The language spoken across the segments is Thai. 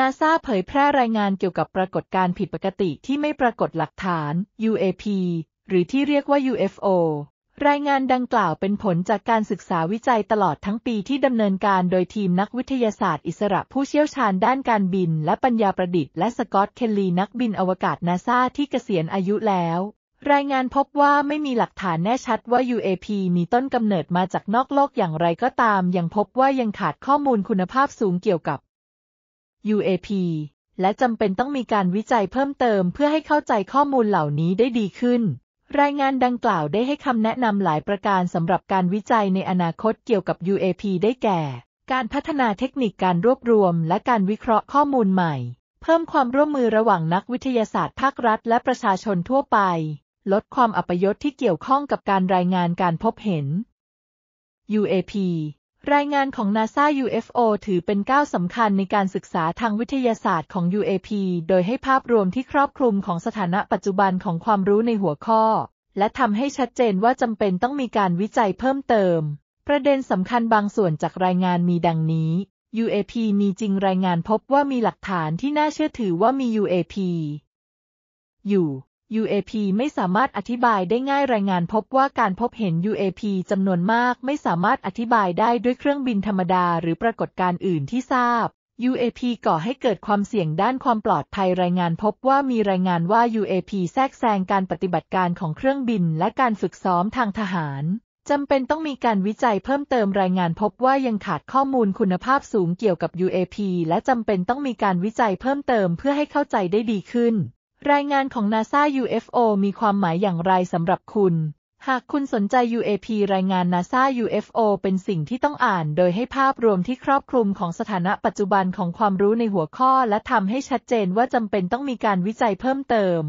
นาซาเผยแพร่รายงานเกี่ยวกับปรากฏการณ์ผิดปกติที่ไม่ปรากฏหลักฐาน UAP หรือที่เรียกว่า UFO รายงานดังกล่าวเป็นผลจากการศึกษาวิจัยตลอดทั้งปีที่ดำเนินการโดยทีมนักวิทยาศาสตร์อิสระผู้เชี่ยวชาญด้านการบิน และปัญญาประดิษฐ์และสกอตเคลลีนักบินอวกาศนาซาที่เกษียณอายุแล้ว รายงานพบว่าไม่มีหลักฐานแน่ชัดว่า UAP มีต้นกำเนิดมาจากนอกโลกอย่างไรก็ตาม ยังพบว่ายังขาดข้อมูลคุณภาพสูงเกี่ยวกับ UAP และจำเป็นต้องมีการวิจัยเพิ่มเติมเพื่อให้เข้าใจข้อมูลเหล่านี้ได้ดีขึ้น รายงานดังกล่าวได้ให้คำแนะนำหลายประการสำหรับการวิจัยในอนาคตเกี่ยวกับ UAP ได้แก่ การพัฒนาเทคนิคการรวบรวมและการวิเคราะห์ข้อมูลใหม่ เพิ่มความร่วมมือระหว่างนักวิทยาศาสตร์ภาครัฐและประชาชนทั่วไป ลดความอัปยศที่เกี่ยวข้องกับการรายงานการพบเห็น UAP รายงานของ NASA UFO ถือเป็นก้าวสำคัญในการศึกษาทางวิทยาศาสตร์ของ UAP โดยให้ภาพรวมที่ครอบคลุมของสถานะปัจจุบันของความรู้ในหัวข้อ และทำให้ชัดเจนว่าจำเป็นต้องมีการวิจัยเพิ่มเติม ประเด็นสำคัญบางส่วนจากรายงานมีดังนี้ UAP มีจริงรายงานพบว่ามีหลักฐานที่น่าเชื่อถือว่ามี UAP อยู่ UAP ไม่สามารถอธิบายได้ง่าย รายงานพบว่าการพบเห็น UAP จำนวนมากไม่สามารถอธิบายได้ด้วยเครื่องบินธรรมดาหรือปรากฏการณ์อื่นที่ทราบ UAP ก่อให้เกิดความเสี่ยงด้านความปลอดภัย รายงานพบว่ามีรายงานว่า UAP แทรกแซงการปฏิบัติการของเครื่องบิน และการฝึกซ้อมทางทหาร จำเป็นต้องมีการวิจัยเพิ่มเติม รายงานพบว่ายังขาดข้อมูลคุณภาพสูงเกี่ยวกับ UAP และจำเป็นต้องมีการวิจัยเพิ่มเติมเพื่อให้เข้าใจได้ดีขึ้นรายงานของนาซา UFO มีความหมายอย่างไรสำหรับคุณ หากคุณสนใจ UAP รายงานนาซา UFO เป็นสิ่งที่ต้องอ่านโดยให้ภาพรวมที่ครอบคลุมของสถานะปัจจุบันของความรู้ในหัวข้อและทำให้ชัดเจนว่าจำเป็นต้องมีการวิจัยเพิ่มเติม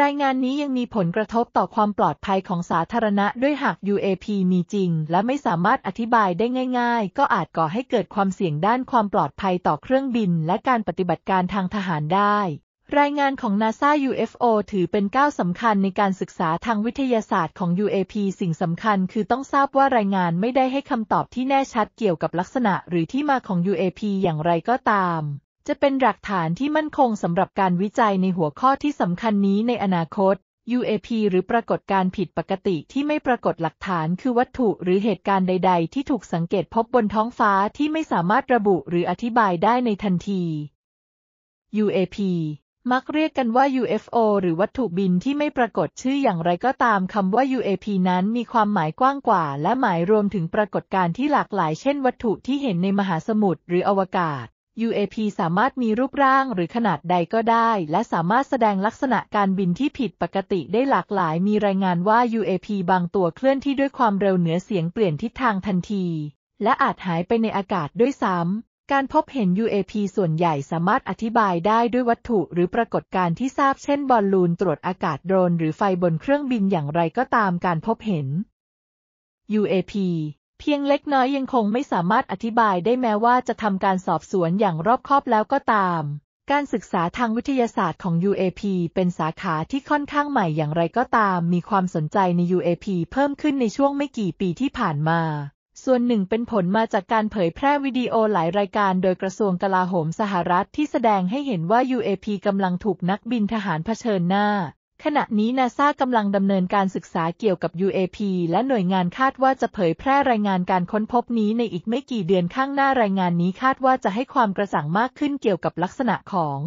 รายงานนี้ยังมีผลกระทบต่อความปลอดภัยของสาธารณะ ด้วยหาก UAP มีจริงและไม่สามารถอธิบายได้ง่ายๆ ก็อาจก่อให้เกิดความเสี่ยงด้านความปลอดภัยต่อเครื่องบินและการปฏิบัติการทางทหารได้รายงานของ NASA UFO ถือเป็นก้าวสำคัญในการศึกษาทางวิทยาศาสตร์ของ UAP สิ่งสำคัญคือต้องทราบว่ารายงานไม่ได้ให้คำตอบที่แน่ชัดเกี่ยวกับลักษณะหรือที่มาของ UAP อย่างไรก็ตาม จะเป็นหลักฐานที่มั่นคงสำหรับการวิจัยในหัวข้อที่สำคัญนี้ในอนาคต UAP หรือปรากฏการผิดปกติที่ไม่ปรากฏหลักฐานคือวัตถุหรือเหตุการณ์ใดๆ ที่ถูกสังเกตพบบนท้องฟ้าที่ไม่สามารถระบุหรืออธิบายได้ในทันที UAP มักเรียกกันว่า UFO หรือวัตถุบินที่ไม่ปรากฏชื่ออย่างไรก็ตามคำว่า UAP นั้นมีความหมายกว้างกว่า และหมายรวมถึงปรากฏการณ์ที่หลากหลายเช่นวัตถุที่เห็นในมหาสมุทรหรืออวกาศ UAP สามารถมีรูปร่างหรือขนาดใดก็ได้ และสามารถแสดงลักษณะการบินที่ผิดปกติได้หลากหลายมีรายงานว่า UAP บางตัวเคลื่อนที่ด้วยความเร็วเหนือเสียงเปลี่ยนทิศทางทันที และอาจหายไปในอากาศด้วยซ้ำการพบเห็น UAP ส่วนใหญ่สามารถอธิบายได้ด้วยวัตถุหรือปรากฏการณ์ที่ทราบ เช่นบอลลูน ตรวจอากาศโดรนหรือไฟบนเครื่องบินอย่างไรก็ตามการพบเห็น UAP เพียงเล็กน้อยยังคงไม่สามารถอธิบายได้แม้ว่าจะทำการสอบสวนอย่างรอบคอบแล้วก็ตาม การศึกษาทางวิทยาศาสตร์ของ UAP เป็นสาขาที่ค่อนข้างใหม่อย่างไรก็ตาม มีความสนใจใน UAP เพิ่มขึ้นในช่วงไม่กี่ปีที่ผ่านมาส่วนหนึ่งเป็นผลมาจากการเผยแพร่วิดีโอหลายรายการโดยกระทรวงกลาโหมสหรัฐที่แสดงให้เห็นว่า UAP กำลังถูกนักบินทหารเผชิญหน้า ขณะนี้นาซากำลังดำเนินการศึกษาเกี่ยวกับ UAP และหน่วยงานคาดว่าจะเผยแพร่รายงานการค้นพบนี้ในอีกไม่กี่เดือนข้างหน้ารายงานนี้คาดว่าจะให้ความกระสังมากขึ้นเกี่ยวกับลักษณะของ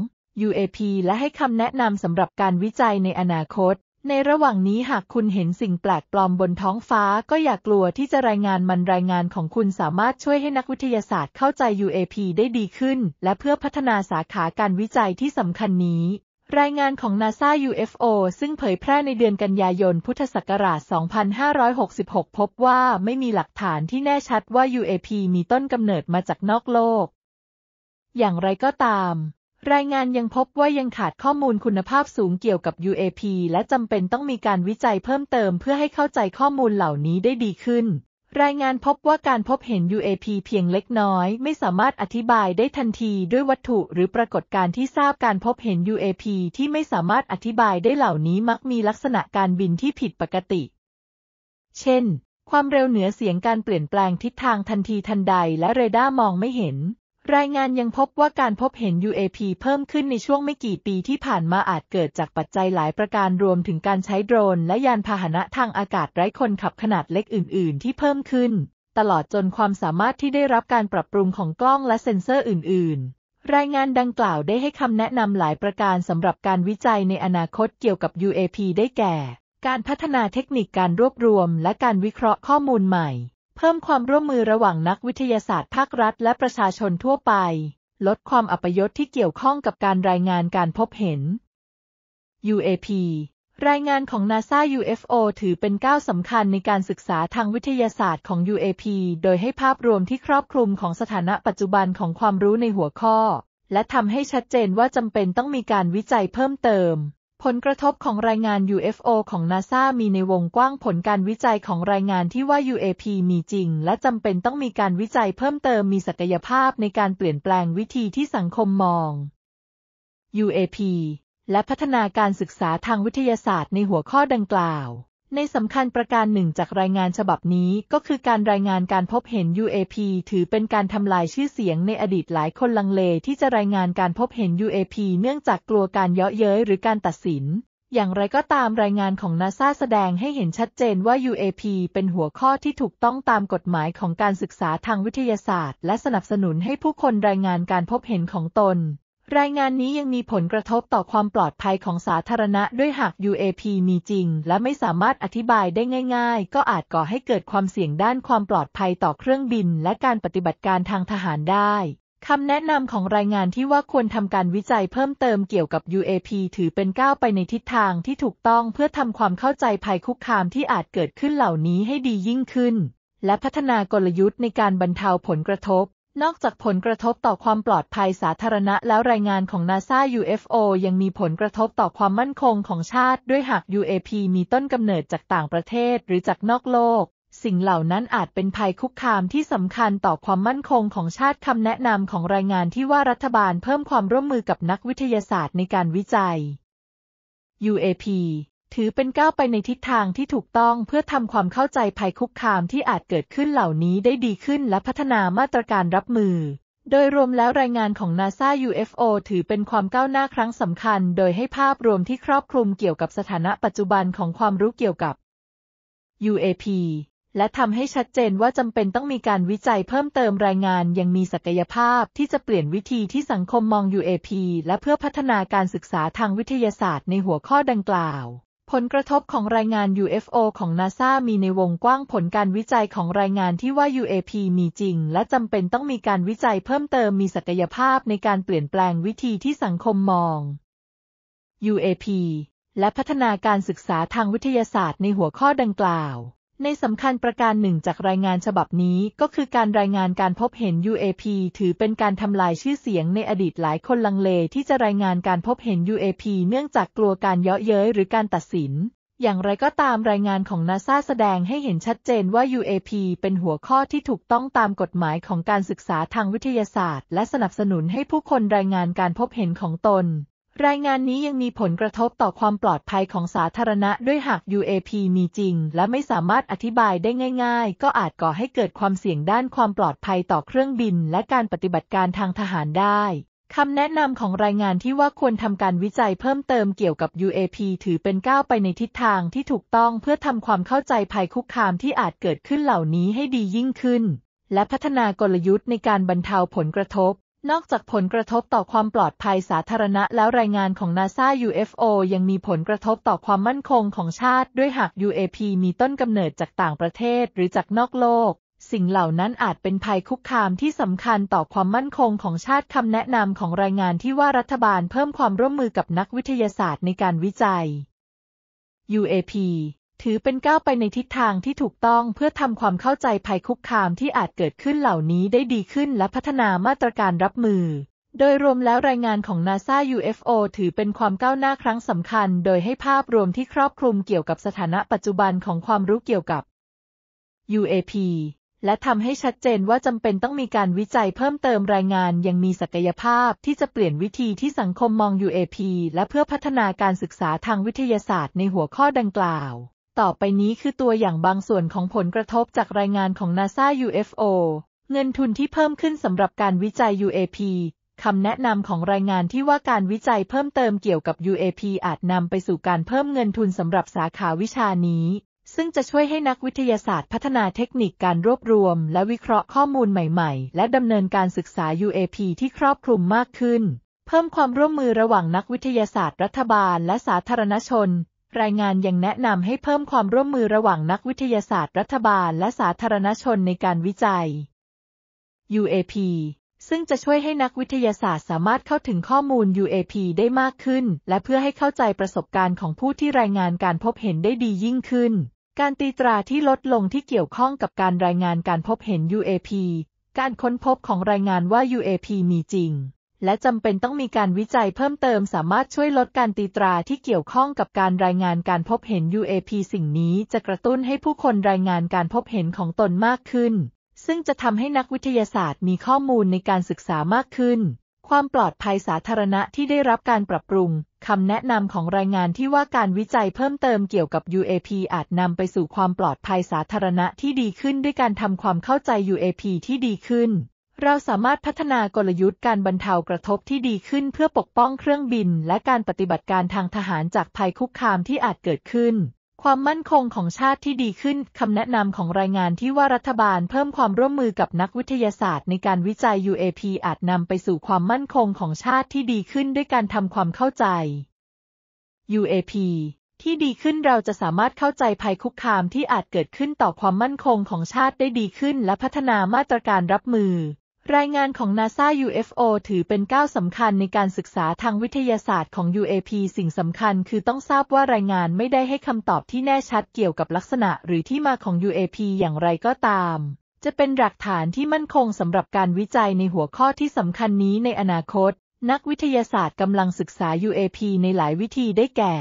UAP และให้คำแนะนำสำหรับการวิจัยในอนาคตในระหว่างนี้หากคุณเห็นสิ่งแปลกปลอมบนท้องฟ้า ก็อย่ากลัวที่จะรายงานมันรายงานของคุณสามารถช่วยให้นักวิทยาศาสตร์เข้าใจ UAP ได้ดีขึ้น และเพื่อพัฒนาสาขาการวิจัยที่สำคัญนี้ รายงานของ NASA UFO ซึ่งเผยแพร่ในเดือนกันยายนพุทธศักราช 2566 พบว่าไม่มีหลักฐานที่แน่ชัดว่า UAP มีต้นกำเนิดมาจากนอกโลก อย่างไรก็ตามรายงานยังพบว่ายังขาดข้อมูลคุณภาพสูงเกี่ยวกับ UAP และจำเป็นต้องมีการวิจัยเพิ่มเติมเพื่อให้เข้าใจข้อมูลเหล่านี้ได้ดีขึ้น รายงานพบว่าการพบเห็น UAP เพียงเล็กน้อยไม่สามารถอธิบายได้ทันทีด้วยวัตถุหรือปรากฏการณ์ที่ทราบการพบเห็น UAP ที่ไม่สามารถอธิบายได้เหล่านี้มักมีลักษณะการบินที่ผิดปกติ เช่น ความเร็วเหนือเสียงการเปลี่ยนแปลงทิศทางทันทีทันใดและเรดาร์มองไม่เห็นรายงานยังพบว่าการพบเห็น UAP เพิ่มขึ้นในช่วงไม่กี่ปีที่ผ่านมาอาจเกิดจากปัจจัยหลายประการรวมถึงการใช้โดรนและยานพาหนะทางอากาศไร้คนขับขนาดเล็กอื่น ๆ ที่เพิ่มขึ้น ตลอดจนความสามารถที่ได้รับการปรับปรุงของกล้องและเซ็นเซอร์อื่น ๆ รายงานดังกล่าวได้ให้คำแนะนำหลายประการสำหรับการวิจัยในอนาคตเกี่ยวกับ UAP ได้แก่ การพัฒนาเทคนิคการรวบรวมและการวิเคราะห์ข้อมูลใหม่เพิ่มความร่วมมือระหว่างนักวิทยาศาสตร์ภาครัฐและประชาชนทั่วไป ลดความอัปยศที่เกี่ยวข้องกับการรายงานการพบเห็น UAP รายงานของ NASA UFO ถือเป็นก้าวสำคัญในการศึกษาทางวิทยาศาสตร์ของ UAP โดยให้ภาพรวมที่ครอบคลุมของสถานะปัจจุบันของความรู้ในหัวข้อ และทำให้ชัดเจนว่าจำเป็นต้องมีการวิจัยเพิ่มเติมผลกระทบของรายงาน UFO ของนาซามีในวงกว้างผลการวิจัยของรายงานที่ว่า UAP มีจริง และจำเป็นต้องมีการวิจัยเพิ่มเติมมีศักยภาพในการเปลี่ยนแปลงวิธีที่สังคมมอง UAP และพัฒนาการศึกษาทางวิทยาศาสตร์ในหัวข้อดังกล่าวในสำคัญประการหนึ่งจากรายงานฉบับนี้ ก็คือการรายงานการพบเห็น UAP ถือเป็นการทำลายชื่อเสียงในอดีตหลายคนลังเล ที่จะรายงานการพบเห็น UAP เนื่องจากกลัวการเยาะเย้ยหรือการตัดสิน อย่างไรก็ตามรายงานของนาซาแสดงให้เห็นชัดเจนว่า UAP เป็นหัวข้อที่ถูกต้องตามกฎหมายของการศึกษาทางวิทยาศาสตร์ และสนับสนุนให้ผู้คนรายงานการพบเห็นของตนรายงานนี้ยังมีผลกระทบต่อความปลอดภัยของสาธารณะด้วยหาก UAP มีจริงและไม่สามารถอธิบายได้ง่ายๆ ก็อาจก่อให้เกิดความเสี่ยงด้านความปลอดภัยต่อเครื่องบินและการปฏิบัติการทางทหารได้ คำแนะนำของรายงานที่ว่าควรทำการวิจัยเพิ่มเติมเกี่ยวกับ UAP ถือเป็นก้าวไปในทิศทางที่ถูกต้องเพื่อทำความเข้าใจภัยคุกคามที่อาจเกิดขึ้นเหล่านี้ให้ดียิ่งขึ้นและพัฒนากลยุทธ์ในการบรรเทาผลกระทบนอกจากผลกระทบต่อความปลอดภัยสาธารณะแล้วรายงานของนาซา UFO ยังมีผลกระทบต่อความมั่นคงของชาติด้วยหาก UAP มีต้นกำเนิดจากต่างประเทศหรือจากนอกโลก สิ่งเหล่านั้นอาจเป็นภัยคุกคามที่สำคัญต่อความมั่นคงของชาติ คำแนะนำของรายงานที่ว่ารัฐบาลเพิ่มความร่วมมือกับนักวิทยาศาสตร์ในการวิจัย UAP ถือเป็นก้าวไปในทิศทางที่ถูกต้องเพื่อทำความเข้าใจภัยคุกคามที่อาจเกิดขึ้นเหล่านี้ได้ดีขึ้นและพัฒนามาตรการรับมือ โดยรวมแล้วรายงานของ NASA UFO ถือเป็นความก้าวหน้าครั้งสำคัญ โดยให้ภาพรวมที่ครอบคลุมเกี่ยวกับสถานะปัจจุบันของความรู้เกี่ยวกับ UAP และทำให้ชัดเจนว่าจำเป็นต้องมีการวิจัยเพิ่มเติมรายงาน ยังมีศักยภาพที่จะเปลี่ยนวิธีที่สังคมมอง UAP และเพื่อพัฒนาการศึกษาทางวิทยาศาสตร์ ในหัวข้อดังกล่าวผลกระทบของรายงาน UFO ของนาซามีในวงกว้างผลการวิจัยของรายงานที่ว่า UAP มีจริง และจำเป็นต้องมีการวิจัยเพิ่มเติมมีศักยภาพในการเปลี่ยนแปลงวิธีที่สังคมมอง UAP และพัฒนาการศึกษาทางวิทยาศาสตร์ในหัวข้อดังกล่าวในสำคัญประการหนึ่งจากรายงานฉบับนี้ก็คือการรายงานการพบเห็น UAP ถือเป็นการทำลายชื่อเสียงในอดีตหลายคนลังเลที่จะรายงานการพบเห็น UAP เนื่องจากกลัวการเยาะเย้ยหรือการตัดสิน อย่างไรก็ตามรายงานของนาซาแสดงให้เห็นชัดเจนว่า UAP เป็นหัวข้อที่ถูกต้องตามกฎหมายของการศึกษาทางวิทยาศาสตร์และสนับสนุนให้ผู้คนรายงานการพบเห็นของตนรายงานนี้ยังมีผลกระทบต่อความปลอดภัยของสาธารณะด้วยหาก UAP มีจริงและไม่สามารถอธิบายได้ง่ายๆ ก็อาจก่อให้เกิดความเสี่ยงด้านความปลอดภัยต่อเครื่องบินและการปฏิบัติการทางทหารได้ คำแนะนำของรายงานที่ว่าควรทำการวิจัยเพิ่มเติมเกี่ยวกับ UAP ถือเป็นก้าวไปในทิศทางที่ถูกต้องเพื่อทำความเข้าใจภัยคุกคามที่อาจเกิดขึ้นเหล่านี้ให้ดียิ่งขึ้นและพัฒนากลยุทธ์ในการบรรเทาผลกระทบนอกจากผลกระทบต่อความปลอดภัยสาธารณะแล้วรายงานของนาซา UFO ยังมีผลกระทบต่อความมั่นคงของชาติด้วยหาก UAP มีต้นกำเนิดจากต่างประเทศหรือจากนอกโลก สิ่งเหล่านั้นอาจเป็นภัยคุกคามที่สำคัญต่อความมั่นคงของชาติคำแนะนำของรายงานที่ว่ารัฐบาลเพิ่มความร่วมมือกับนักวิทยาศาสตร์ในการวิจัย UAP ถือเป็นก้าวไปในทิศทางที่ถูกต้องเพื่อทำความเข้าใจภัยคุกคามที่อาจเกิดขึ้นเหล่านี้ได้ดีขึ้น และพัฒนามาตรการรับมือ โดยรวมแล้วรายงานของ NASA UFO ถือเป็นความก้าวหน้าครั้งสำคัญ โดยให้ภาพรวมที่ครอบคลุมเกี่ยวกับสถานะปัจจุบันของความรู้เกี่ยวกับ UAP และทำให้ชัดเจนว่าจำเป็นต้องมีการวิจัยเพิ่มเติมรายงาน ยังมีศักยภาพที่จะเปลี่ยนวิธีที่สังคมมอง UAP และเพื่อพัฒนาการศึกษาทางวิทยาศาสตร์ ในหัวข้อดังกล่าวต่อไปนี้คือตัวอย่างบางส่วนของผลกระทบจากรายงานของ NASA UFO เงินทุนที่เพิ่มขึ้นสำหรับการวิจัย UAP คำแนะนำของรายงานที่ว่าการวิจัยเพิ่มเติมเกี่ยวกับ UAP อาจนำไปสู่การเพิ่มเงินทุนสำหรับสาขาวิชานี้ ซึ่งจะช่วยให้นักวิทยาศาสตร์พัฒนาเทคนิคการรวบรวมและวิเคราะห์ข้อมูลใหม่ๆ และดำเนินการศึกษา UAP ที่ครอบคลุมมากขึ้น เพิ่มความร่วมมือระหว่างนักวิทยาศาสตร์ รัฐบาล และสาธารณชนรายงานยังแนะนำให้เพิ่มความร่วมมือระหว่างนักวิทยาศาสตร์ รัฐบาล และสาธารณชนในการวิจัย UAP ซึ่งจะช่วยให้นักวิทยาศาสตร์สามารถเข้าถึงข้อมูล UAP ได้มากขึ้น และเพื่อให้เข้าใจประสบการณ์ของผู้ที่รายงานการพบเห็นได้ดียิ่งขึ้น การตีตราที่ลดลงที่เกี่ยวข้องกับการรายงานการพบเห็น UAP การค้นพบของรายงานว่า UAP มีจริงและจำเป็นต้องมีการวิจัยเพิ่มเติมสามารถช่วยลดการตีตราที่เกี่ยวข้องกับการรายงานการพบเห็น UAP สิ่งนี้จะกระตุ้นให้ผู้คนรายงานการพบเห็นของตนมากขึ้น ซึ่งจะทำให้นักวิทยาศาสตร์มีข้อมูลในการศึกษามากขึ้น ความปลอดภัยสาธารณะที่ได้รับการปรับปรุงคำแนะนำของรายงานที่ว่าการวิจัยเพิ่มเติมเกี่ยวกับ UAP อาจนำไปสู่ความปลอดภัยสาธารณะที่ดีขึ้นด้วยการทำความเข้าใจ UAP ที่ดีขึ้นเราสามารถพัฒนากลยุทธ์การบรรเทากระทบที่ดีขึ้นเพื่อปกป้องเครื่องบินและการปฏิบัติการทางทหารจากภัยคุกคามที่อาจเกิดขึ้น ความมั่นคงของชาติที่ดีขึ้นคำแนะนำของรายงานที่ว่ารัฐบาลเพิ่มความร่วมมือกับนักวิทยาศาสตร์ในการวิจัย UAP อาจนำไปสู่ความมั่นคงของชาติที่ดีขึ้นด้วยการทำความเข้าใจ UAP ที่ดีขึ้นเราจะสามารถเข้าใจภัยคุกคามที่อาจเกิดขึ้นต่อความมั่นคงของชาติได้ดีขึ้นและพัฒนามาตรการรับมือรายงานของ NASA UFO ถือเป็นก้าวสำคัญในการศึกษาทางวิทยาศาสตร์ของ UAP สิ่งสำคัญคือต้องทราบว่ารายงานไม่ได้ให้คำตอบที่แน่ชัดเกี่ยวกับลักษณะหรือที่มาของ UAP อย่างไรก็ตาม จะเป็นหลักฐานที่มั่นคงสำหรับการวิจัยในหัวข้อที่สำคัญนี้ในอนาคต นักวิทยาศาสตร์กำลังศึกษา UAP ในหลายวิธีได้แก่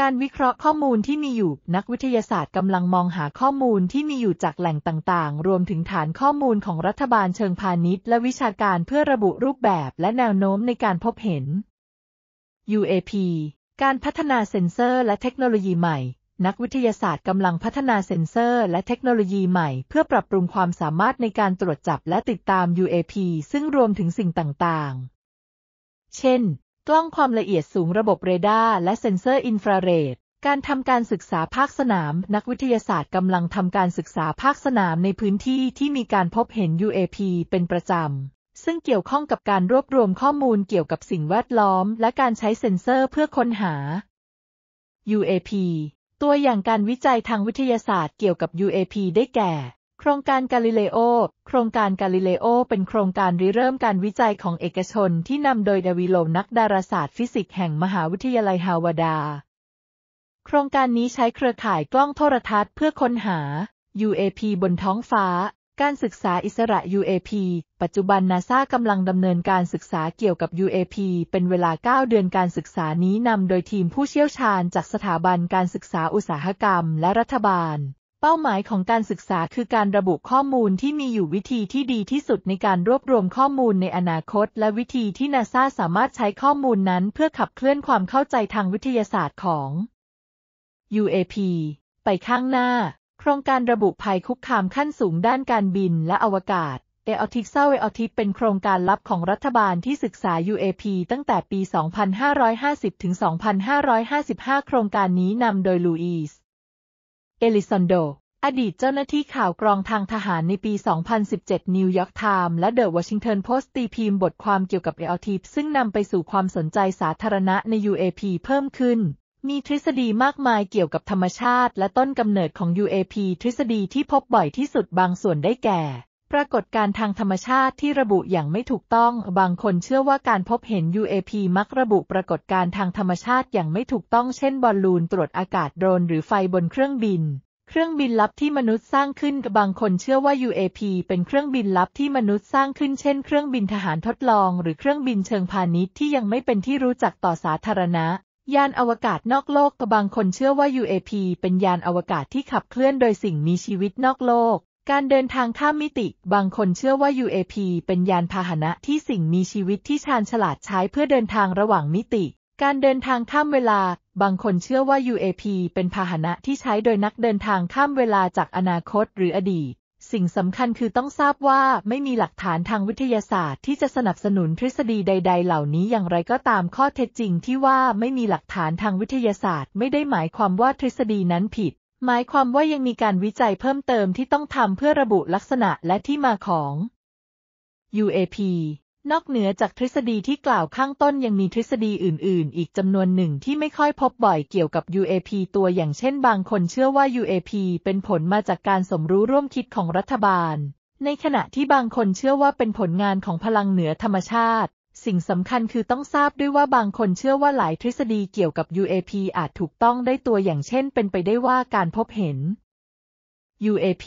การวิเคราะห์ข้อมูลที่มีอยู่นักวิทยาศาสตร์กำลังมองหาข้อมูลที่มีอยู่จากแหล่งต่างๆ รวมถึงฐานข้อมูลของรัฐบาลเชิงพาณิชย์และวิชาการเพื่อระบุรูปแบบและแนวโน้มในการพบเห็น UAP การพัฒนาเซ็นเซอร์และเทคโนโลยีใหม่นักวิทยาศาสตร์กำลังพัฒนาเซ็นเซอร์และเทคโนโลยีใหม่เพื่อปรับปรุงความสามารถในการตรวจจับและติดตาม UAP ซึ่งรวมถึงสิ่งต่างๆ เช่นกล้องความละเอียดสูงระบบเรดาร์และเซ็นเซอร์ อินฟราเรด การทำการศึกษาภาคสนาม นักวิทยาศาสตร์กำลังทำการศึกษาภาคสนามในพื้นที่ที่มีการพบเห็น UAP เป็นประจำ ซึ่งเกี่ยวข้องกับการรวบรวมข้อมูลเกี่ยวกับสิ่งแวดล้อมและการใช้เซ็นเซอร์เพื่อค้นหา UAP ตัวอย่างการวิจัยทางวิทยาศาสตร์เกี่ยวกับ UAP ได้แก่โครงการกาลิเลโอโครงการกาลิเลโอเป็นโครงการริเริ่มการวิจัยของเอกชนที่นำโดยดาวิโลนักดาราศาสตร์ฟิสิกส์แห่งมหาวิทยาลัยฮาวาดาโครงการนี้ใช้เครือข่ายกล้องโทรทัศน์เพื่อค้นหา UAP บนท้องฟ้า การศึกษาอิสระ UAP ปัจจุบันนาซากำลังดำเนินการศึกษาเกี่ยวกับ UAP เป็นเวลา 9 เดือนการศึกษานี้นำโดยทีมผู้เชี่ยวชาญจากสถาบันการศึกษาอุตสาหกรรมและรัฐบาลเป้าหมายของการศึกษาคือการระบุข้อมูลที่มีอยู่วิธีที่ดีที่สุดในการรวบรวมข้อมูลในอนาคตและวิธีที่นาซาสามารถใช้ข้อมูลนั้นเพื่อขับเคลื่อนความเข้าใจทางวิทยาศาสตร์ของ UAP ไปข้างหน้าโครงการระบุภัยคุกคามขั้นสูงด้านการบินและอวกาศเออทิกเซาเออทิเป็นโครงการลับของรัฐบาลที่ศึกษา UAP ตั้งแต่ปี 2550 ถึง 2555 โครงการนี้นำโดยลูอีสเอลิซันโด อดีตเจ้าหน้าที่ข่าวกรองทางทหารในปี 2017นิวยอร์กไทม์และเดอะวอชิงตันโพสต์ตีพิมพ์บทความเกี่ยวกับเอลทีซึ่งนำไปสู่ความสนใจสาธารณะใน UAP เพิ่มขึ้น มีทฤษฎีมากมายเกี่ยวกับธรรมชาติและต้นกำเนิดของ UAP ทฤษฎีที่พบบ่อยที่สุดบางส่วนได้แก่รากฏการทางธรรมชาติที่ระบุอย่างไม่ถูกต้อง บางคนเชื่อว่าการพบเห็น UAP มักระบุปรากฏการทางธรรมชาติอย่างไม่ถูกต้อง เช่น บอลลูนตรวจอากาศโดรน หรือไฟบนเครื่องบิน เครื่องบินลับที่มนุษย์สร้างขึ้นบางคนเชื่อว่า UAP เป็นเครื่องบินลับที่มนุษย์สร้างขึ้น เช่น เครื่องบินทหารทดลองหรือเครื่องบินเชิงพาณิชย์ที่ยังไม่เป็นที่รู้จักต่อสาธารณะ ยานอวกาศนอกโลกบางคนเชื่อว่า UAP เป็นยานอวกาศที่ขับเคลื่อนโดยสิ่งมีชีวิตนอกโลกการเดินทางข้ามมิติ บางคนเชื่อว่า UAP เป็นยานพาหนะที่สิ่งมีชีวิตที่ชาญฉลาดใช้เพื่อเดินทางระหว่างมิติ การเดินทางข้ามเวลา บางคนเชื่อว่า UAP เป็นพาหนะที่ใช้โดยนักเดินทางข้ามเวลาจากอนาคตหรืออดีต สิ่งสำคัญคือต้องทราบว่าไม่มีหลักฐานทางวิทยาศาสตร์ที่จะสนับสนุนทฤษฎีใดๆ เหล่านี้อย่างไรก็ตามข้อเท็จจริงที่ว่าไม่มีหลักฐานทางวิทยาศาสตร์ไม่ได้หมายความว่าทฤษฎีนั้นผิดหมายความว่ายังมีการวิจัยเพิ่มเติมที่ต้องทำเพื่อระบุลักษณะและที่มาของ UAP นอกเหนือจากทฤษฎีที่กล่าวข้างต้นยังมีทฤษฎีอื่น ๆ อีกจำนวนหนึ่งที่ไม่ค่อยพบบ่อยเกี่ยวกับ UAP ตัวอย่างเช่นบางคนเชื่อว่า UAP เป็นผลมาจากการสมรู้ร่วมคิดของรัฐบาล ในขณะที่บางคนเชื่อว่าเป็นผลงานของพลังเหนือธรรมชาติสิ่งสำคัญคือต้องทราบด้วยว่าบางคนเชื่อว่าหลายทฤษฎีเกี่ยวกับ UAP อาจถูกต้องได้ตัวอย่างเช่นเป็นไปได้ว่าการพบเห็น UAP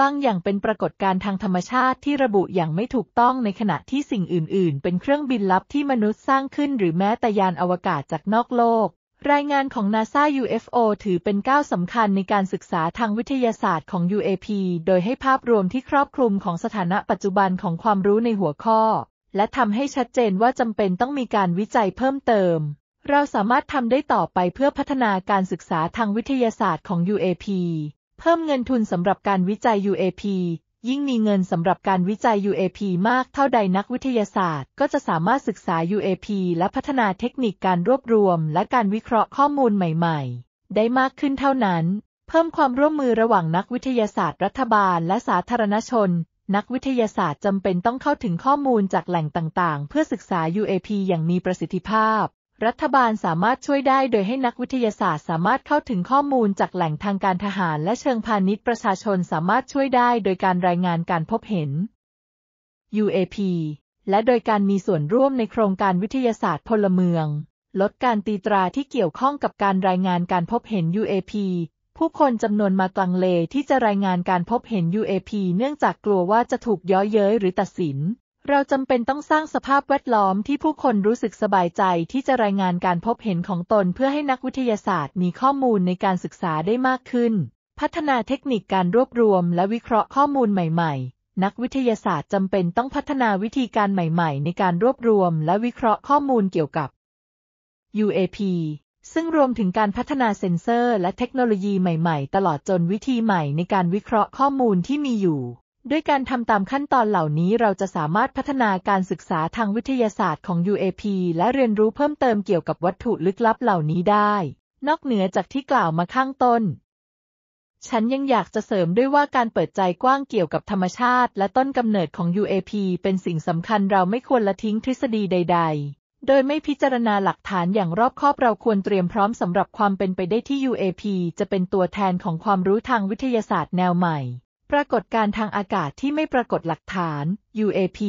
บางอย่างเป็นปรากฏการณ์ทางธรรมชาติที่ระบุอย่างไม่ถูกต้องในขณะที่สิ่งอื่น ๆ เป็นเครื่องบินลับที่มนุษย์สร้างขึ้นหรือแม้แต่ยานอวกาศจากนอกโลก รายงานของ NASA UFO ถือเป็นก้าวสำคัญในการศึกษาทางวิทยาศาสตร์ของ UAP โดยให้ภาพรวมที่ครอบคลุมของสถานะปัจจุบันของความรู้ในหัวข้อและทำให้ชัดเจนว่าจำเป็นต้องมีการวิจัยเพิ่มเติม เราสามารถทำได้ต่อไปเพื่อพัฒนาการศึกษาทางวิทยาศาสตร์ของ UAP เพิ่มเงินทุนสำหรับการวิจัย UAP ยิ่งมีเงินสำหรับการวิจัย UAP มากเท่าใดนักวิทยาศาสตร์ ก็จะสามารถศึกษา UAP และพัฒนาเทคนิคการรวบรวม และการวิเคราะห์ข้อมูลใหม่ ๆ ได้มากขึ้นเท่านั้น เพิ่มความร่วมมือระหว่างนักวิทยาศาสตร์ รัฐบาล และสาธารณชนนักวิทยาศาสตร์จำเป็นต้องเข้าถึงข้อมูลจากแหล่งต่างๆ เพื่อศึกษา UAP อย่างมีประสิทธิภาพ รัฐบาลสามารถช่วยได้โดยให้นักวิทยาศาสตร์สามารถเข้าถึงข้อมูลจากแหล่งทางการทหารและเชิงพาณิชย์ ประชาชนสามารถช่วยได้โดยการรายงานการพบเห็น UAP และโดยการมีส่วนร่วมในโครงการวิทยาศาสตร์พลเมือง ลดการตีตราที่เกี่ยวข้องกับการรายงานการพบเห็น UAP ผู้คนจำนวนมาตังเลที่จะรายงานการพบเห็น UAP เนื่องจากกลัวว่าจะถูกย้อยเย้ยหรือตัดสิน เราจำเป็นต้องสร้างสภาพแวดล้อมที่ผู้คนรู้สึกสบายใจที่จะรายงานการพบเห็นของตนเพื่อให้นักวิทยาศาสตร์มีข้อมูลในการศึกษาได้มากขึ้น พัฒนาเทคนิคการรวบรวมและวิเคราะห์ข้อมูลใหม่ๆ นักวิทยาศาสตร์จำเป็นต้องพัฒนาวิธีการใหม่ๆ ในการรวบรวมและวิเคราะห์ข้อมูลเกี่ยวกับ UAP ซึ่งรวมถึงการพัฒนาเซ็นเซอร์และเทคโนโลยีใหม่ๆ ตลอดจนวิธีใหม่ในการวิเคราะห์ข้อมูลที่มีอยู่ ด้วยการทำตามขั้นตอนเหล่านี้เราจะสามารถพัฒนาการศึกษาทางวิทยาศาสตร์ของ UAP และเรียนรู้เพิ่มเติมเกี่ยวกับวัตถุลึกลับเหล่านี้ได้ นอกเหนือจากที่กล่าวมาข้างต้น ฉันยังอยากจะเสริมด้วยว่าการเปิดใจกว้างเกี่ยวกับธรรมชาติ และต้นกำเนิดของ UAP เป็นสิ่งสำคัญเราไม่ควรละทิ้งทฤษฎีใด ๆโดยไม่พิจารณาหลักฐานอย่างรอบคอบเราควรเตรียมพร้อมสำหรับความเป็นไปได้ที่ UAP จะเป็นตัวแทนของความรู้ทางวิทยาศาสตร์แนวใหม่ ปรากฏการทางอากาศที่ไม่ปรากฏหลักฐาน UAP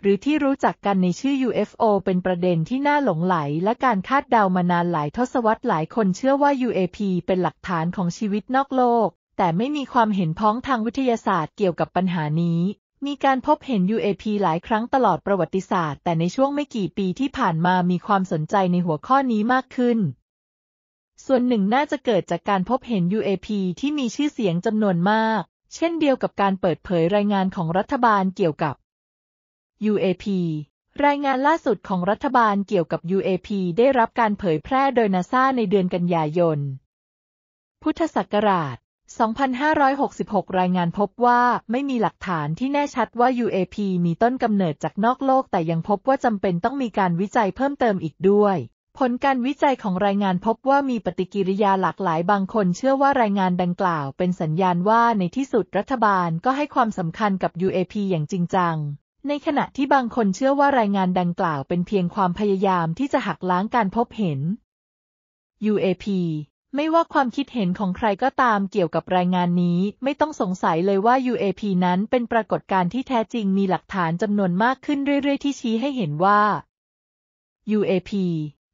หรือที่รู้จักกันในชื่อ UFO เป็นประเด็นที่น่าหลงไหลและการคาดเดามานานหลายทศวรรษหลายคนเชื่อว่า UAP เป็นหลักฐานของชีวิตนอกโลก แต่ไม่มีความเห็นพ้องทางวิทยาศาสตร์เกี่ยวกับปัญหานี้มีการพบเห็น UAP หลายครั้งตลอดประวัติศาสตร์ แต่ในช่วงไม่กี่ปีที่ผ่านมามีความสนใจในหัวข้อนี้มากขึ้น ส่วนหนึ่งน่าจะเกิดจากการพบเห็น UAP ที่มีชื่อเสียงจำนวนมาก เช่นเดียวกับการเปิดเผยรายงานของรัฐบาลเกี่ยวกับ UAP รายงานล่าสุดของรัฐบาลเกี่ยวกับ UAP ได้รับการเผยแพร่โดยนาซาในเดือนกันยายน พุทธศักราช2566 รายงานพบว่า ไม่มีหลักฐานที่แน่ชัดว่า UAP มีต้นกำเนิดจากนอกโลก แต่ยังพบว่าจำเป็นต้องมีการวิจัยเพิ่มเติมอีกด้วย ผลการวิจัยของรายงานพบว่ามีปฏิกิริยาหลากหลายบางคนเชื่อว่ารายงานดังกล่าว เป็นสัญญาณว่าในที่สุดรัฐบาลก็ให้ความสำคัญกับ UAP อย่างจริงจัง ในขณะที่บางคนเชื่อว่ารายงานดังกล่าว เป็นเพียงความพยายามที่จะหักล้างการพบเห็น UAP ไม่ว่าความคิดเห็นของใครก็ตามเกี่ยวกับรายงานนี้ ไม่ต้องสงสัยเลยว่า UAP นั้นเป็นปรากฏการณ์ที่แท้จริงมีหลักฐานจำนวนมากขึ้นเรื่อย ๆ ที่ชี้ให้เห็นว่า UAP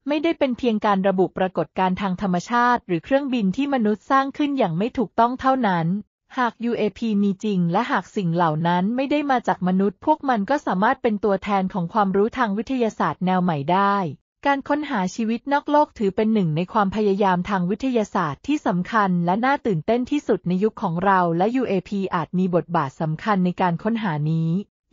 ไม่ได้เป็นเพียงการระบุปรากฏการณ์ทางธรรมชาติ หรือเครื่องบินที่มนุษย์สร้างขึ้นอย่างไม่ถูกต้องเท่านั้น หาก UAP มีจริง และหากสิ่งเหล่านั้นไม่ได้มาจากมนุษย์ พวกมันก็สามารถเป็นตัวแทนของความรู้ทางวิทยาศาสตร์แนวใหม่ได้การค้นหาชีวิตนอกโลกถือเป็นหนึ่งในความพยายามทางวิทยาศาสตร์ที่สำคัญและน่าตื่นเต้นที่สุดในยุคของเรา และ UAP อาจมีบทบาทสำคัญในการค้นหานี้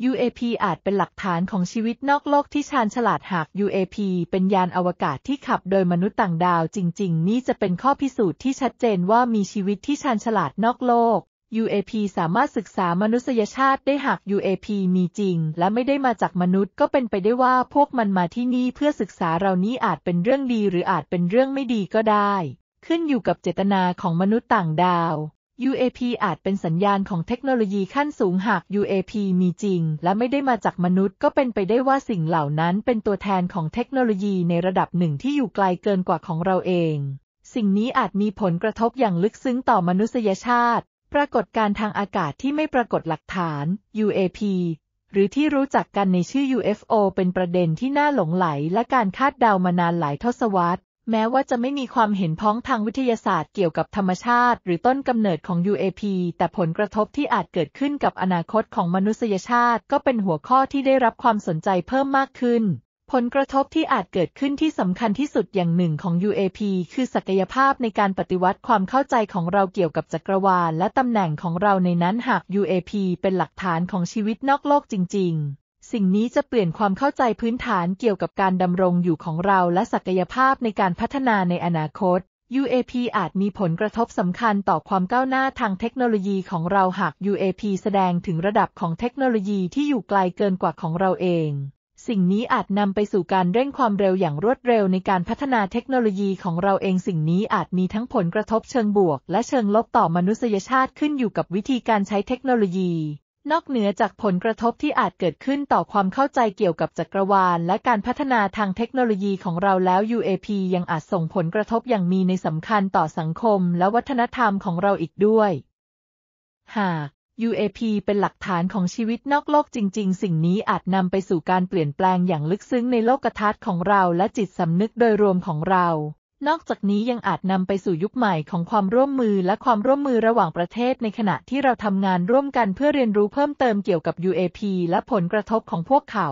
UAP อาจเป็นหลักฐานของชีวิตนอกโลกที่ชาญฉลาดหาก UAP เป็นยานอวกาศที่ขับโดยมนุษย์ต่างดาวจริงๆ นี่จะเป็นข้อพิสูจน์ที่ชัดเจนว่ามีชีวิตที่ชาญฉลาดนอกโลก UAP สามารถศึกษามนุษยชาติได้หาก UAP มีจริง และไม่ได้มาจากมนุษย์ ก็เป็นไปได้ว่าพวกมันมาที่นี่ เพื่อศึกษาเรานี้อาจเป็นเรื่องดีหรืออาจเป็นเรื่องไม่ดีก็ได้ ขึ้นอยู่กับเจตนาของมนุษย์ต่างดาว UAP อาจเป็นสัญญาณของเทคโนโลยีขั้นสูง หาก UAP มีจริง และไม่ได้มาจากมนุษย์ ก็เป็นไปได้ว่าสิ่งเหล่านั้นเป็นตัวแทนของเทคโนโลยีในระดับหนึ่งที่อยู่ไกลเกินกว่าของเราเอง สิ่งนี้อาจมีผลกระทบอย่างลึกซึ้งต่อมนุษยชาติปรากฏการทางอากาศที่ไม่ปรากฏหลักฐาน UAP หรือที่รู้จักกันในชื่อ UFO เป็นประเด็นที่น่าหลงไหลและการคาดเดามานานหลายทศวรรษ แม้ว่าจะไม่มีความเห็นพ้องทางวิทยาศาสตร์เกี่ยวกับธรรมชาติหรือต้นกำเนิดของ UAP แต่ผลกระทบที่อาจเกิดขึ้นกับอนาคตของมนุษยชาติก็เป็นหัวข้อที่ได้รับความสนใจเพิ่มมากขึ้นผลกระทบที่อาจเกิดขึ้นที่สำคัญที่สุดอย่างหนึ่งของ UAP คือศักยภาพในการปฏิวัติความเข้าใจของเราเกี่ยวกับจักรวาลและตำแหน่งของเราในนั้นหาก UAP เป็นหลักฐานของชีวิตนอกโลกจริงๆ สิ่งนี้จะเปลี่ยนความเข้าใจพื้นฐานเกี่ยวกับการดำรงอยู่ของเราและศักยภาพในการพัฒนาในอนาคต UAP อาจมีผลกระทบสำคัญต่อความก้าวหน้าทางเทคโนโลยีของเราหาก UAP แสดงถึงระดับของเทคโนโลยีที่อยู่ไกลเกินกว่าของเราเองสิ่งนี้อาจนำไปสู่การเร่งความเร็วอย่างรวดเร็วในการพัฒนาเทคโนโลยีของเราเอง สิ่งนี้อาจมีทั้งผลกระทบเชิงบวกและเชิงลบต่อมนุษยชาติขึ้นอยู่กับวิธีการใช้เทคโนโลยี นอกเหนือจากผลกระทบที่อาจเกิดขึ้นต่อความเข้าใจเกี่ยวกับจักรวาล และการพัฒนาทางเทคโนโลยีของเราแล้ว UAP ยังอาจส่งผลกระทบอย่างมีในสำคัญต่อสังคม และวัฒนธรรมของเราอีกด้วย หาก UAP เป็นหลักฐานของชีวิตนอกโลกจริงๆ สิ่งนี้อาจนำไปสู่การเปลี่ยนแปลงอย่างลึกซึ้งในโลกทัศน์ของเราและจิตสำนึกโดยรวมของเรา นอกจากนี้ยังอาจนำไปสู่ยุคใหม่ของความร่วมมือและความร่วมมือระหว่างประเทศในขณะที่เราทำงานร่วมกันเพื่อเรียนรู้เพิ่มเติมเกี่ยวกับ UAP และผลกระทบของพวกเขา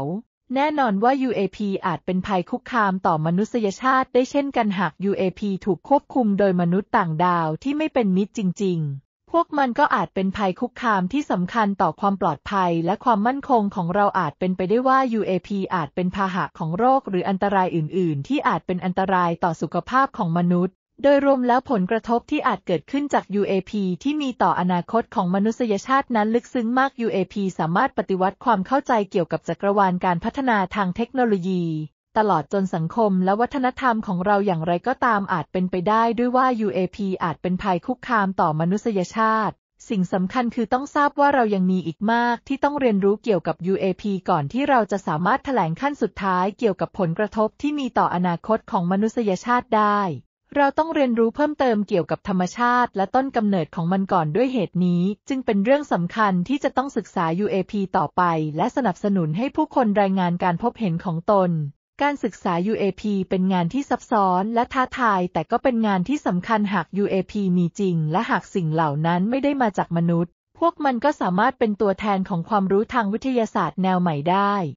แน่นอนว่า UAP อาจเป็นภัยคุกคามต่อมนุษยชาติ ได้เช่นกันหาก UAP ถูกควบคุมโดยมนุษย์ต่างดาวที่ไม่เป็นมิตรจริง ๆพวกมันก็อาจเป็นภัยคุกคามที่สำคัญต่อความปลอดภัย และความมั่นคงของเราอาจเป็นไปได้ว่า UAP อาจเป็นพาหะของโรคหรืออันตรายอื่น ๆ ที่อาจเป็นอันตรายต่อสุขภาพของมนุษย์ โดยรวมแล้วผลกระทบที่อาจเกิดขึ้นจาก UAP ที่มีต่ออนาคตของมนุษยชาตินั้น ลึกซึ้งมาก UAP สามารถปฏิวัติความเข้าใจเกี่ยวกับจักรวาลการพัฒนาทางเทคโนโลยีตลอดจนสังคม และวัฒนธรรมของเราอย่างไรก็ตามอาจเป็นไปได้ ด้วยว่า UAP อาจเป็นภัยคุกคามต่อมนุษยชาติ สิ่งสำคัญคือต้องทราบว่าเรายังมีอีกมาก ที่ต้องเรียนรู้เกี่ยวกับ UAP ก่อนที่เราจะสามารถแถลงขั้นสุดท้าย เกี่ยวกับผลกระทบที่มีต่ออนาคตของมนุษยชาติได้ เราต้องเรียนรู้เพิ่มเติมเกี่ยวกับธรรมชาติ และต้นกำเนิดของมันก่อนด้วยเหตุนี้ จึงเป็นเรื่องสำคัญที่จะต้องศึกษา UAP ต่อไป และสนับสนุนให้ผู้คนรายงานการพบเห็นของตนการศึกษา UAP เป็นงานที่ซับซ้อนและท้าทาย แต่ก็เป็นงานที่สำคัญหาก UAP มีจริง และหากสิ่งเหล่านั้นไม่ได้มาจากมนุษย์ พวกมันก็สามารถเป็นตัวแทนของความรู้ทางวิทยาศาสตร์แนวใหม่ได้